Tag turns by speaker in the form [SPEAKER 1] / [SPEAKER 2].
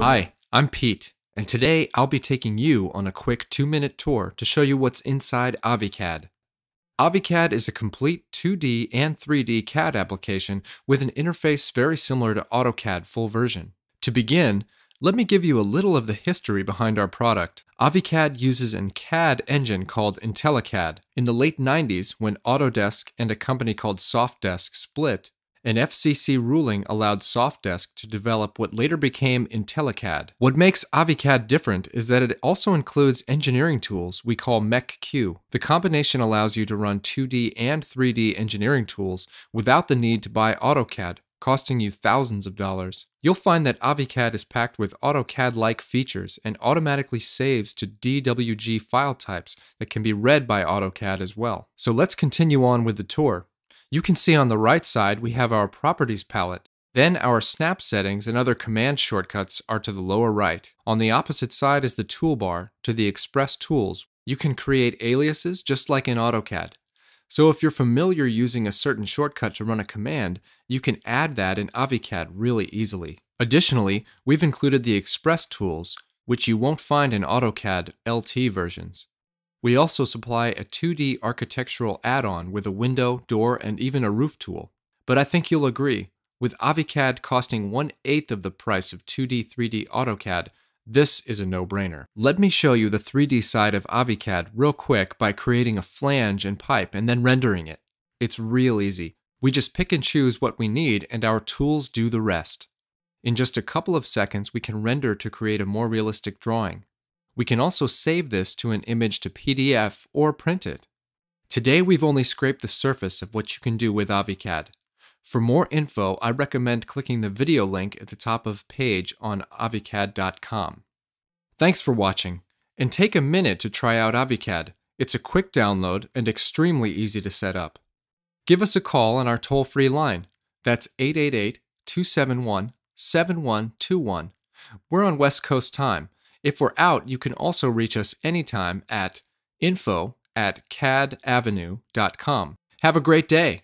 [SPEAKER 1] Hi, I'm Pete, and today I'll be taking you on a quick two minute tour to show you what's inside AviCAD. AviCAD is a complete 2D and 3D CAD application with an interface very similar to AutoCAD full version. To begin, let me give you a little of the history behind our product. AviCAD uses an CAD engine called IntelliCAD. In the late 90s, when Autodesk and a company called Softdesk split, an FCC ruling allowed Softdesk to develop what later became IntelliCAD. What makes AviCAD different is that it also includes engineering tools we call MechQ. The combination allows you to run 2D and 3D engineering tools without the need to buy AutoCAD, costing you thousands of dollars. You'll find that AviCAD is packed with AutoCAD-like features and automatically saves to DWG file types that can be read by AutoCAD as well. So let's continue on with the tour. You can see on the right side we have our Properties palette. Then our snap settings and other command shortcuts are to the lower right. On the opposite side is the toolbar to the Express tools. You can create aliases just like in AutoCAD. So if you're familiar using a certain shortcut to run a command, you can add that in AviCAD really easily. Additionally, we've included the Express tools, which you won't find in AutoCAD LT versions. We also supply a 2D architectural add-on with a window, door, and even a roof tool. But I think you'll agree, with AviCAD costing one-eighth of the price of 2D 3D AutoCAD, this is a no-brainer. Let me show you the 3D side of AviCAD real quick by creating a flange and pipe and then rendering it. It's real easy. We just pick and choose what we need and our tools do the rest. In just a couple of seconds, we can render to create a more realistic drawing. We can also save this to an image to PDF or print it. Today we've only scraped the surface of what you can do with AviCAD. For more info, I recommend clicking the video link at the top of page on avicad.com. Thanks for watching, and take a minute to try out AviCAD. It's a quick download and extremely easy to set up. Give us a call on our toll-free line. That's 888 271 7121. We're on West Coast time, if we're out, you can also reach us anytime at info at cadavenue.com. Have a great day.